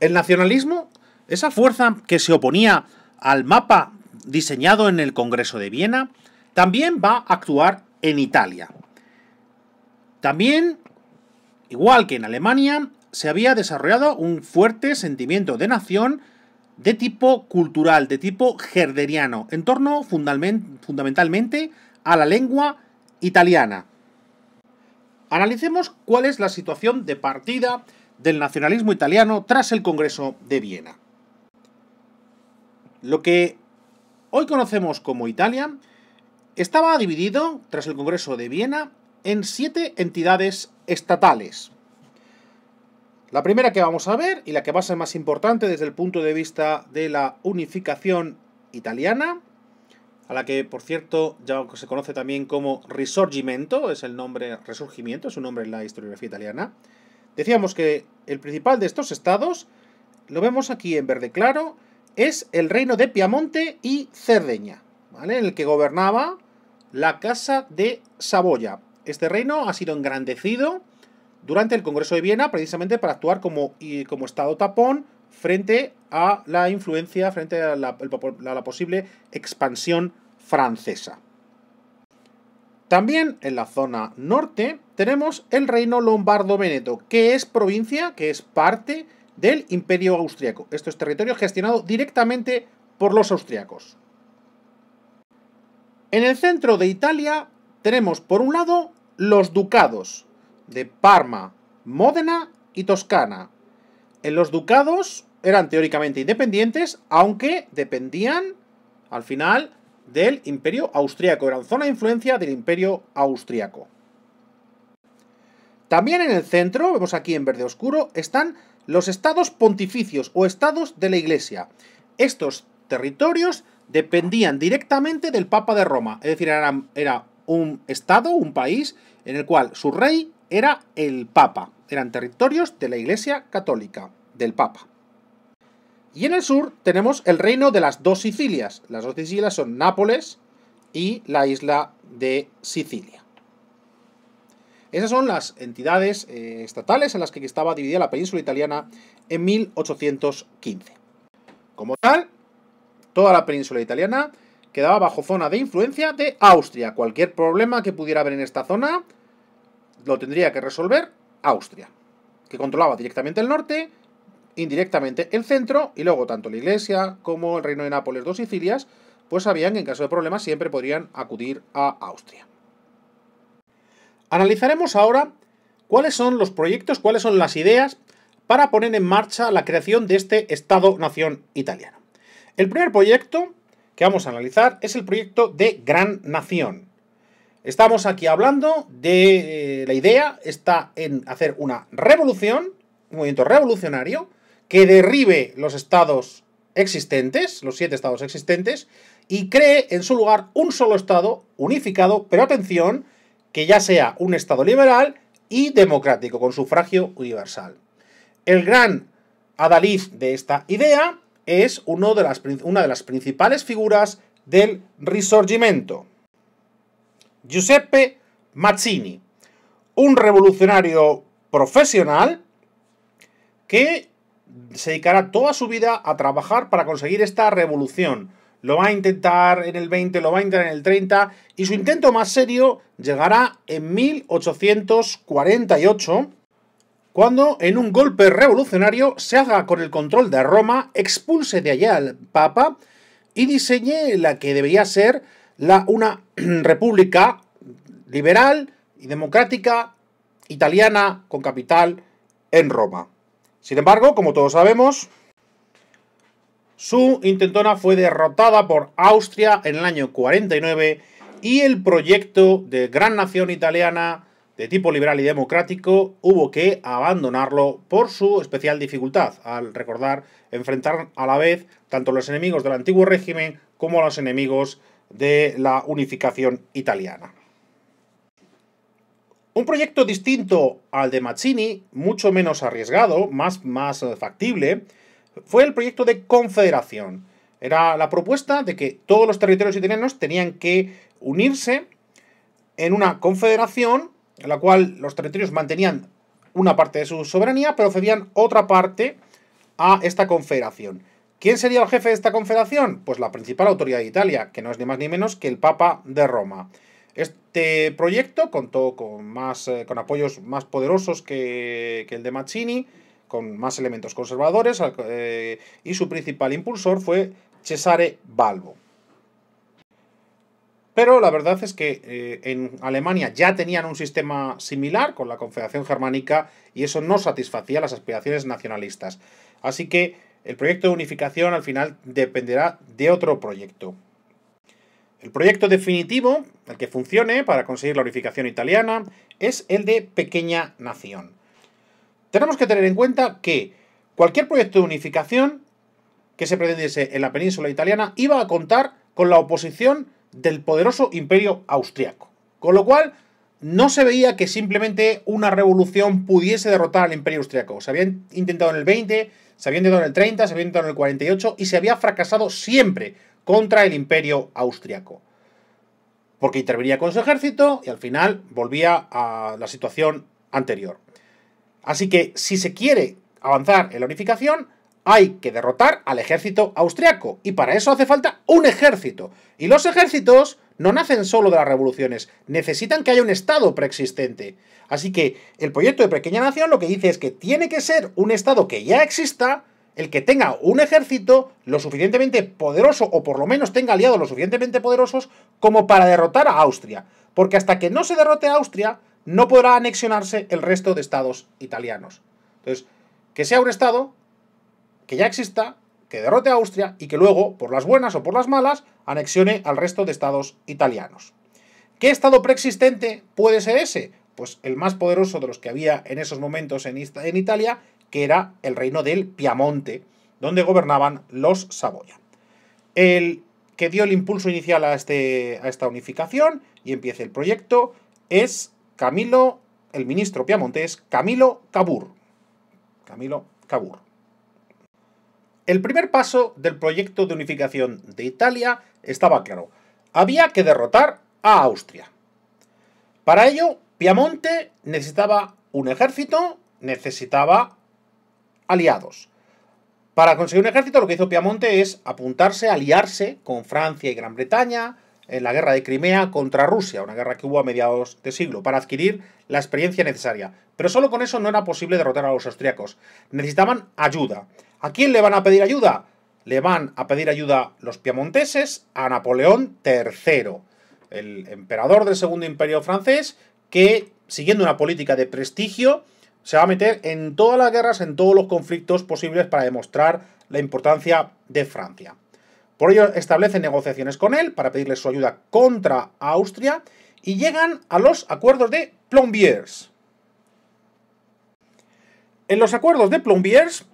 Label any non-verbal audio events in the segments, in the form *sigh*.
El nacionalismo, esa fuerza que se oponía al mapa diseñado en el Congreso de Viena, también va a actuar en Italia. También, igual que en Alemania, se había desarrollado un fuerte sentimiento de nación de tipo cultural, de tipo herderiano, en torno fundamentalmente a la lengua italiana. Analicemos cuál es la situación de partida del nacionalismo italiano tras el Congreso de Viena. Lo que hoy conocemos como Italia estaba dividido, tras el Congreso de Viena, en siete entidades estatales. La primera que vamos a ver, y la que va a ser más importante desde el punto de vista de la unificación italiana, a la que, por cierto, ya se conoce también como Risorgimento, es el nombre Resurgimiento, es un nombre en la historiografía italiana, Decíamos que el principal de estos estados, lo vemos aquí en verde claro, es el reino de Piamonte y Cerdeña, ¿vale? en el que gobernaba la Casa de Saboya. Este reino ha sido engrandecido durante el Congreso de Viena precisamente para actuar como, y como estado tapón frente a la influencia, frente a la posible expansión francesa. También en la zona norte tenemos el reino lombardo-veneto, que es provincia, que es parte del imperio austriaco. Esto es territorio gestionado directamente por los austriacos. En el centro de Italia tenemos por un lado los ducados de Parma, Módena y Toscana. En los ducados eran teóricamente independientes, aunque dependían al final del Imperio Austriaco, eran zona de influencia del Imperio Austriaco. También en el centro, vemos aquí en verde oscuro, están los estados pontificios o estados de la Iglesia. Estos territorios dependían directamente del Papa de Roma, es decir, era, era un estado, un país, en el cual su rey era el Papa. Eran territorios de la Iglesia Católica, del Papa. Y en el sur tenemos el reino de las dos Sicilias. Las dos Sicilias son Nápoles y la isla de Sicilia. Esas son las entidades eh, estatales en las que estaba dividida la península italiana en 1815. Como tal, toda la península italiana quedaba bajo zona de influencia de Austria. Cualquier problema que pudiera haber en esta zona lo tendría que resolver Austria, que controlaba directamente el norte indirectamente el centro y luego tanto la Iglesia como el Reino de Nápoles, dos Sicilias, pues sabían que en caso de problemas siempre podrían acudir a Austria. Analizaremos ahora cuáles son los proyectos, cuáles son las ideas para poner en marcha la creación de este Estado-Nación italiano. El primer proyecto que vamos a analizar es el proyecto de Gran Nación. Estamos aquí hablando de eh, la idea, está en hacer una revolución, un movimiento revolucionario, que derribe los estados existentes, los siete estados existentes, y cree en su lugar un solo estado unificado, pero atención, que ya sea un estado liberal y democrático, con sufragio universal. El gran adalid de esta idea es uno de las, una de las principales figuras del Risorgimento. Giuseppe Mazzini, un revolucionario profesional que se dedicará toda su vida a trabajar para conseguir esta revolución. Lo va a intentar en el 20, lo va a intentar en el 30 y su intento más serio llegará en 1848, cuando en un golpe revolucionario se haga con el control de Roma, expulse de allá al Papa y diseñe la que debería ser una *clears throat* república liberal y democrática italiana con capital en Roma. Sin embargo, como todos sabemos, su intentona fue derrotada por Austria en el año 49 y el proyecto de gran nación italiana de tipo liberal y democrático hubo que abandonarlo por su especial dificultad, al recordar enfrentar a la vez tanto los enemigos del antiguo régimen como los enemigos de la unificación italiana. Un proyecto distinto al de Mazzini, mucho menos arriesgado, más, más eh, factible, fue el proyecto de confederación. Era la propuesta de que todos los territorios italianos tenían que unirse en una confederación en la cual los territorios mantenían una parte de su soberanía, pero cedían otra parte a esta confederación. ¿Quién sería el jefe de esta confederación? Pues la principal autoridad de Italia, que no es ni más ni menos que el Papa de Roma. Este proyecto contó con, más, eh, con apoyos más poderosos que, el de Mazzini, con más elementos conservadores, eh, y su principal impulsor fue Cesare Balbo. Pero la verdad es que eh, en Alemania ya tenían un sistema similar con la Confederación Germánica y eso no satisfacía las aspiraciones nacionalistas. Así que el proyecto de unificación al final dependerá de otro proyecto, el proyecto definitivo, el que funcione para conseguir la unificación italiana, es el de pequeña nación. Tenemos que tener en cuenta que cualquier proyecto de unificación que se pretendiese en la península italiana iba a contar con la oposición del poderoso imperio austriaco. Con lo cual, no se veía que simplemente una revolución pudiese derrotar al imperio austriaco. Se había intentado en el 20, se había intentado en el 30, se había intentado en el 48 y se había fracasado siempre contra el imperio austriaco. Porque intervenía con su ejército y al final volvía a la situación anterior. Así que si se quiere avanzar en la unificación, hay que derrotar al ejército austriaco. Y para eso hace falta un ejército. Y los ejércitos no nacen solo de las revoluciones, necesitan que haya un Estado preexistente. Así que el proyecto de Pequeña Nación lo que dice es que tiene que ser un Estado que ya exista, el que tenga un ejército lo suficientemente poderoso, o por lo menos tenga aliados lo suficientemente poderosos, como para derrotar a Austria. Porque hasta que no se derrote a Austria, no podrá anexionarse el resto de estados italianos. Entonces, que sea un estado que ya exista, que derrote a Austria y que luego, por las buenas o por las malas, anexione al resto de estados italianos. ¿Qué estado preexistente puede ser ese? Pues el más poderoso de los que había en esos momentos en, Italia que era el reino del Piamonte, donde gobernaban los Saboya. El que dio el impulso inicial este, a, esta unificación y empieza el proyecto es Camilo, el ministro piamontés, Camilo Cabur. Camilo Cabur. El primer paso del proyecto de unificación de Italia estaba claro. Había que derrotar a Austria. Para ello, Piamonte necesitaba un ejército, necesitaba aliados. Para conseguir un ejército lo que hizo Piamonte es apuntarse, aliarse con Francia y Gran Bretaña en la guerra de Crimea contra Rusia, una guerra que hubo a mediados de siglo, para adquirir la experiencia necesaria. Pero solo con eso no era posible derrotar a los austriacos. Necesitaban ayuda. ¿A quién le van a pedir ayuda? Le van a pedir ayuda los piamonteses a Napoleón III, el emperador del Segundo Imperio francés, que, siguiendo una política de prestigio, se va a meter en todas las guerras, en todos los conflictos posibles para demostrar la importancia de Francia. Por ello establece negociaciones con él para pedirle su ayuda contra Austria y llegan a los acuerdos de Plombiers. En los acuerdos de Plombiers,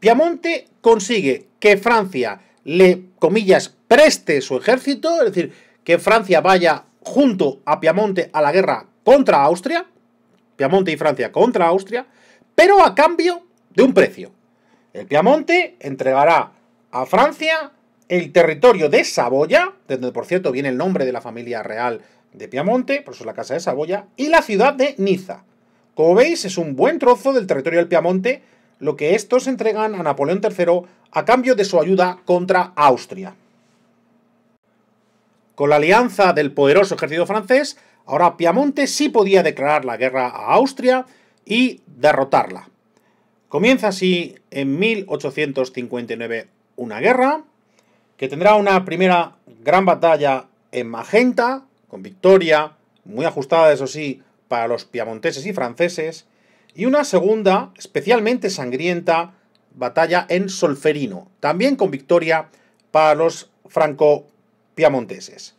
Piamonte consigue que Francia le, comillas, preste su ejército, es decir, que Francia vaya junto a Piamonte a la guerra contra Austria, Piamonte y Francia contra Austria, pero a cambio de un precio. El Piamonte entregará a Francia el territorio de Saboya, desde donde por cierto viene el nombre de la familia real de Piamonte, por eso es la casa de Saboya, y la ciudad de Niza. Como veis, es un buen trozo del territorio del Piamonte, lo que estos entregan a Napoleón III a cambio de su ayuda contra Austria. Con la alianza del poderoso ejército francés, Ahora Piamonte sí podía declarar la guerra a Austria y derrotarla. Comienza así en 1859 una guerra que tendrá una primera gran batalla en Magenta, con victoria, muy ajustada eso sí, para los piamonteses y franceses, y una segunda, especialmente sangrienta, batalla en Solferino, también con victoria para los franco-piamonteses.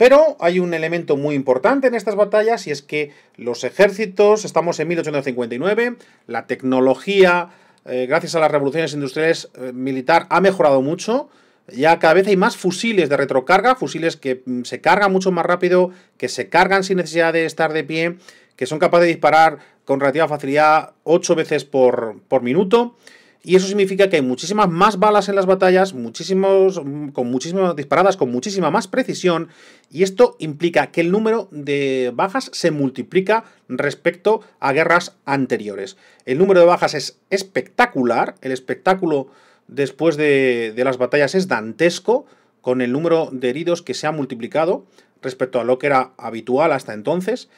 Pero hay un elemento muy importante en estas batallas y es que los ejércitos, estamos en 1859, la tecnología, eh, gracias a las revoluciones industriales eh, militar, ha mejorado mucho. Ya cada vez hay más fusiles de retrocarga, fusiles que mm, se cargan mucho más rápido, que se cargan sin necesidad de estar de pie, que son capaces de disparar con relativa facilidad 8 veces por, por minuto. Y eso significa que hay muchísimas más balas en las batallas, muchísimos, mm, con muchísimas disparadas, con muchísima más precisión, y esto implica que el número de bajas se multiplica respecto a guerras anteriores. El número de bajas es espectacular, el espectáculo después de, de las batallas es dantesco, con el número de heridos que se ha multiplicado respecto a lo que era habitual hasta entonces,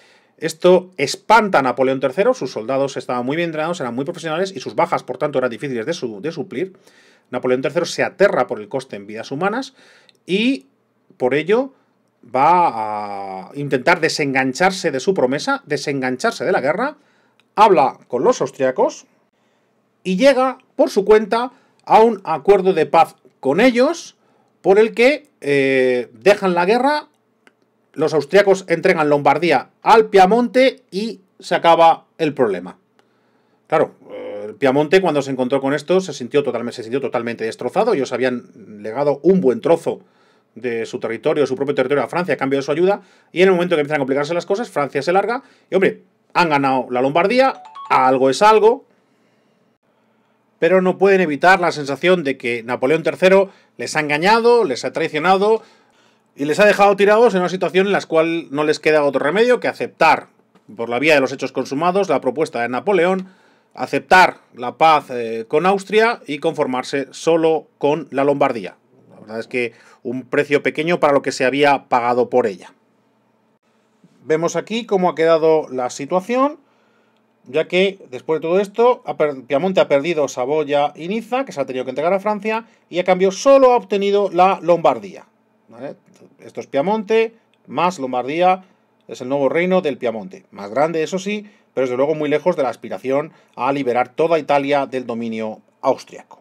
esto espanta a Napoleón III, sus soldados estaban muy bien entrenados, eran muy profesionales y sus bajas, por tanto, eran difíciles de, suplir. Napoleón III se aterra por el coste en vidas humanas y por ello va a intentar desengancharse de su promesa, desengancharse de la guerra, habla con los austriacos y llega por su cuenta a un acuerdo de paz con ellos por el que eh, dejan la guerra los austriacos entregan Lombardía al Piamonte y se acaba el problema. Claro, eh, el Piamonte cuando se encontró con esto se sintió totalmente, sintió totalmente destrozado. Ellos habían legado un buen trozo de su territorio, de su propio territorio a Francia a cambio de su ayuda. Y en el momento que empiezan a complicarse las cosas, Francia se larga. Y hombre, han ganado la Lombardía, algo es algo. Pero no pueden evitar la sensación de que Napoleón III les ha engañado, les ha traicionado, y les ha dejado tirados en una situación en la cual no les queda otro remedio que aceptar, por la vía de los hechos consumados, la propuesta de Napoleón, aceptar la paz eh, con Austria y conformarse solo con la Lombardía. La verdad es que un precio pequeño para lo que se había pagado por ella. Vemos aquí cómo ha quedado la situación, ya que después de todo esto, Piamonte ha perdido Saboya y Niza, que se ha tenido que entregar a Francia, y a cambio solo ha obtenido la Lombardía. Esto es Piamonte, más Lombardía, es el nuevo reino del Piamonte. Más grande, eso sí, pero desde luego muy lejos de la aspiración a liberar toda Italia del dominio austriaco.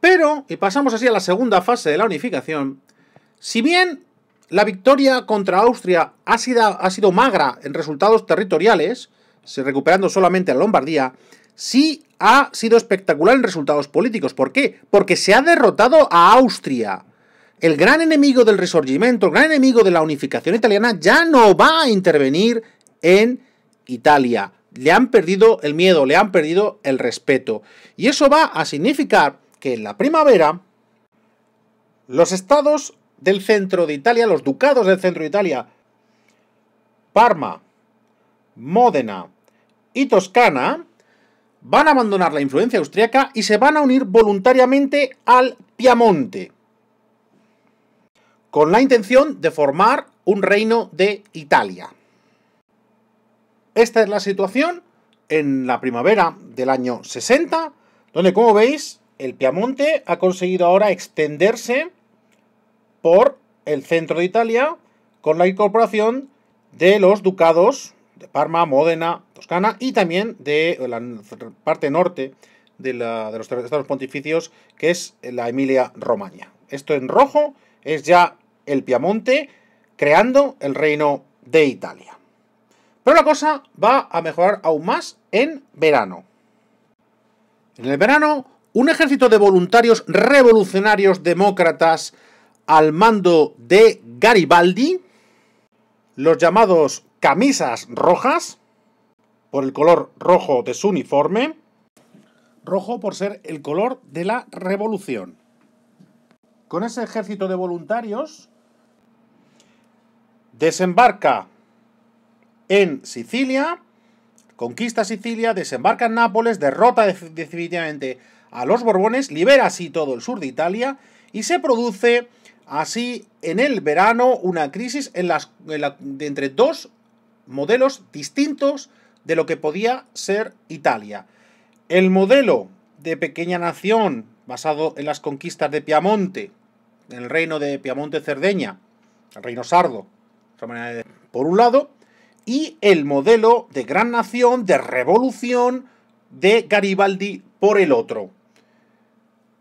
Pero, y pasamos así a la segunda fase de la unificación, si bien la victoria contra Austria ha sido, ha sido magra en resultados territoriales, recuperando solamente a Lombardía, sí ha sido espectacular en resultados políticos. ¿Por qué? Porque se ha derrotado a Austria. El gran enemigo del resurgimiento, el gran enemigo de la unificación italiana, ya no va a intervenir en Italia. Le han perdido el miedo, le han perdido el respeto. Y eso va a significar que en la primavera los estados del centro de Italia, los ducados del centro de Italia, Parma, Módena y Toscana, van a abandonar la influencia austriaca y se van a unir voluntariamente al Piamonte, con la intención de formar un reino de Italia. Esta es la situación en la primavera del año 60, donde como veis el Piamonte ha conseguido ahora extenderse por el centro de Italia con la incorporación de los ducados de Parma, Módena, Toscana y también de la parte norte de, la, de los estados pontificios, que es la Emilia-Romaña. Esto en rojo es ya el Piamonte creando el reino de Italia. Pero la cosa va a mejorar aún más en verano. En el verano, un ejército de voluntarios revolucionarios demócratas al mando de Garibaldi, los llamados camisas rojas, por el color rojo de su uniforme, rojo por ser el color de la revolución. Con ese ejército de voluntarios, desembarca en Sicilia, conquista Sicilia, desembarca en Nápoles, derrota definitivamente a los Borbones, libera así todo el sur de Italia y se produce así en el verano una crisis de entre dos modelos distintos de lo que podía ser Italia. El modelo de pequeña nación basado en las conquistas de Piamonte, en el reino de Piamonte-Cerdeña, el reino sardo, por un lado, y el modelo de gran nación, de revolución de Garibaldi por el otro.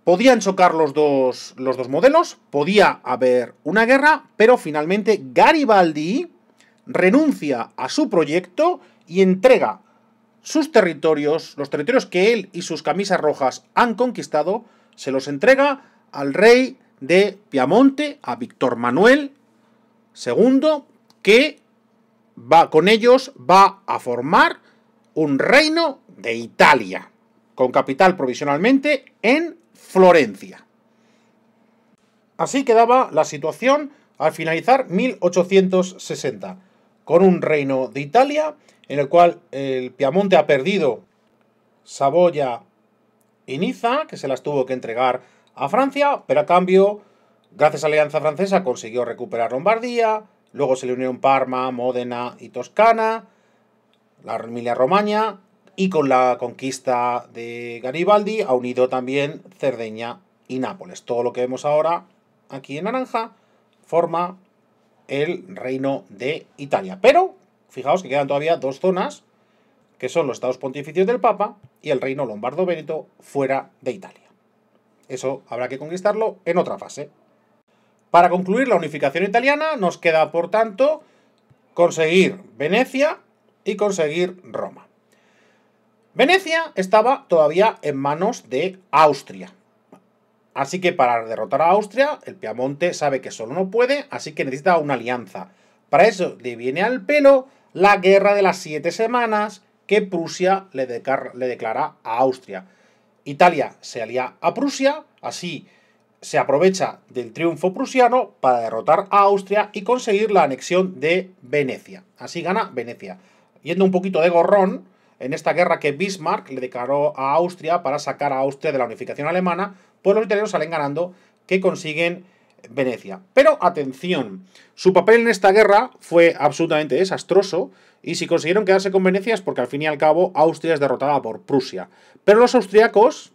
Podían chocar los dos, los dos modelos, podía haber una guerra, pero finalmente Garibaldi renuncia a su proyecto y entrega sus territorios, los territorios que él y sus camisas rojas han conquistado, se los entrega al rey de Piamonte, a Víctor Manuel II, que va con ellos va a formar un reino de Italia, con capital provisionalmente en Florencia. Así quedaba la situación al finalizar 1860 con un reino de Italia en el cual el Piamonte ha perdido Saboya y Niza, que se las tuvo que entregar a Francia, pero a cambio, gracias a la Alianza Francesa, consiguió recuperar Lombardía, luego se le unieron Parma, Módena y Toscana, la Emilia Romagna, y con la conquista de Garibaldi ha unido también Cerdeña y Nápoles. Todo lo que vemos ahora aquí en naranja forma el reino de Italia. Pero, fijaos que quedan todavía dos zonas, que son los estados pontificios del Papa y el reino lombardo bénito fuera de Italia. Eso habrá que conquistarlo en otra fase. Para concluir la unificación italiana nos queda, por tanto, conseguir Venecia y conseguir Roma. Venecia estaba todavía en manos de Austria, Así que para derrotar a Austria, el Piamonte sabe que solo no puede, así que necesita una alianza. Para eso le viene al pelo la guerra de las siete semanas que Prusia le, le declara a Austria. Italia se alía a Prusia, así se aprovecha del triunfo prusiano para derrotar a Austria y conseguir la anexión de Venecia. Así gana Venecia. Yendo un poquito de gorrón, en esta guerra que Bismarck le declaró a Austria para sacar a Austria de la unificación alemana, pues los italianos salen ganando que consiguen Venecia. Pero atención, su papel en esta guerra fue absolutamente desastroso y si consiguieron quedarse con Venecia es porque al fin y al cabo Austria es derrotada por Prusia. Pero los austriacos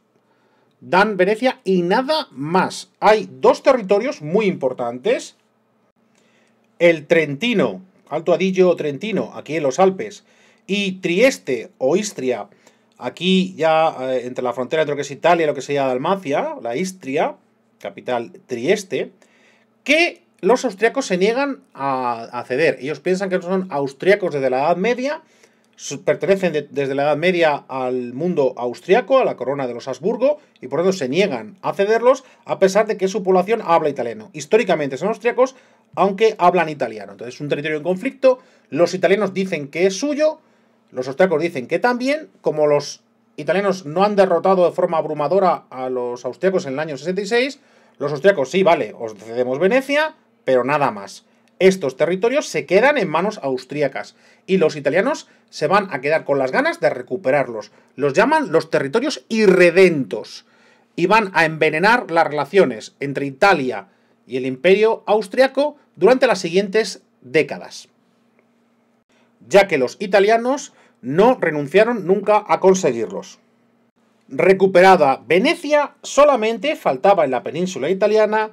dan Venecia y nada más. Hay dos territorios muy importantes. El Trentino, Alto Adillo Trentino, aquí en los Alpes, y Trieste o Istria, Aquí ya eh, entre la frontera entre lo que es Italia y lo que sería Dalmacia, la Istria, capital Trieste, que los austriacos se niegan a, ceder. Ellos piensan que son austriacos desde la Edad Media, pertenecen desde la Edad Media al mundo austriaco, a la corona de los Habsburgo, y por eso se niegan a cederlos, a pesar de que su población habla italiano. Históricamente son austriacos, aunque hablan italiano. Entonces es un territorio en conflicto, los italianos dicen que es suyo, los austriacos dicen que también, como los italianos no han derrotado de forma abrumadora a los austriacos en el año 66, los austriacos sí, vale, os cedemos Venecia, pero nada más. Estos territorios se quedan en manos austriacas y los italianos se van a quedar con las ganas de recuperarlos. Los llaman los territorios irredentos y van a envenenar las relaciones entre Italia y el imperio austriaco durante las siguientes décadas, ya que los italianos no renunciaron nunca a conseguirlos. Recuperada Venecia, solamente faltaba en la península italiana,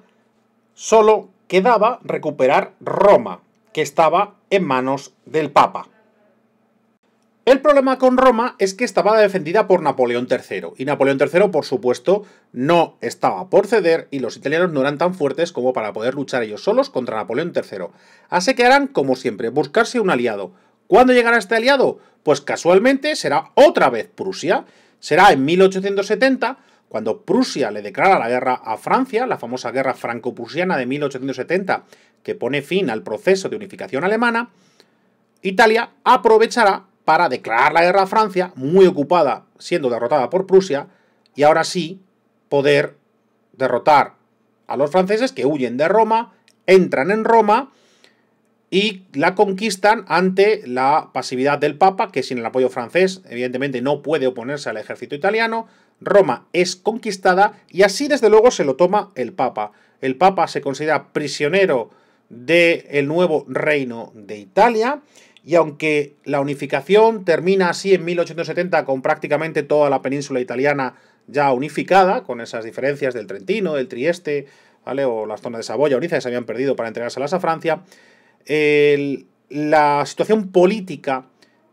solo quedaba recuperar Roma, que estaba en manos del Papa. El problema con Roma es que estaba defendida por Napoleón III, y Napoleón III, por supuesto, no estaba por ceder y los italianos no eran tan fuertes como para poder luchar ellos solos contra Napoleón III. Así que harán, como siempre, buscarse un aliado, ¿Cuándo llegará este aliado? Pues casualmente será otra vez Prusia. Será en 1870 cuando Prusia le declara la guerra a Francia, la famosa guerra franco-prusiana de 1870, que pone fin al proceso de unificación alemana, Italia aprovechará para declarar la guerra a Francia, muy ocupada siendo derrotada por Prusia, y ahora sí poder derrotar a los franceses que huyen de Roma, entran en Roma y la conquistan ante la pasividad del Papa, que sin el apoyo francés, evidentemente, no puede oponerse al ejército italiano. Roma es conquistada y así, desde luego, se lo toma el Papa. El Papa se considera prisionero del nuevo reino de Italia. Y aunque la unificación termina así en 1870 con prácticamente toda la península italiana ya unificada, con esas diferencias del Trentino, del Trieste, ¿vale? o las zonas de Saboya, Oriza que se habían perdido para entregárselas a Francia, la situación política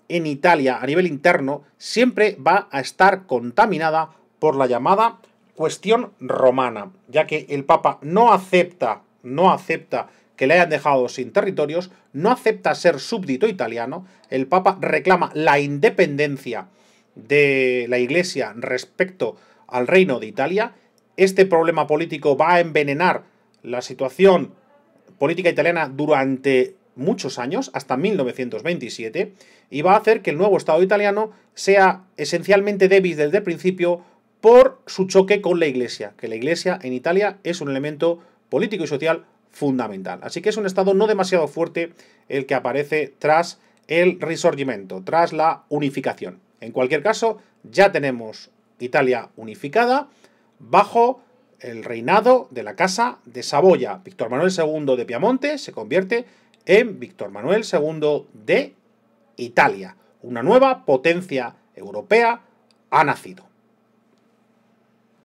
en Italia a nivel interno siempre va a estar contaminada por la llamada cuestión romana, ya que el Papa no acepta, no acepta que le hayan dejado sin territorios, no acepta ser súbdito italiano, el Papa reclama la independencia de la Iglesia respecto al Reino de Italia, este problema político va a envenenar la situación política italiana durante muchos años, hasta 1927, y va a hacer que el nuevo Estado italiano sea esencialmente débil desde el principio por su choque con la Iglesia, que la Iglesia en Italia es un elemento político y social fundamental. Así que es un Estado no demasiado fuerte el que aparece tras el Risorgimento, tras la unificación. En cualquier caso, ya tenemos Italia unificada bajo el reinado de la Casa de Saboya. Víctor Manuel II de Piamonte se convierte en Víctor Manuel II de Italia. Una nueva potencia europea ha nacido.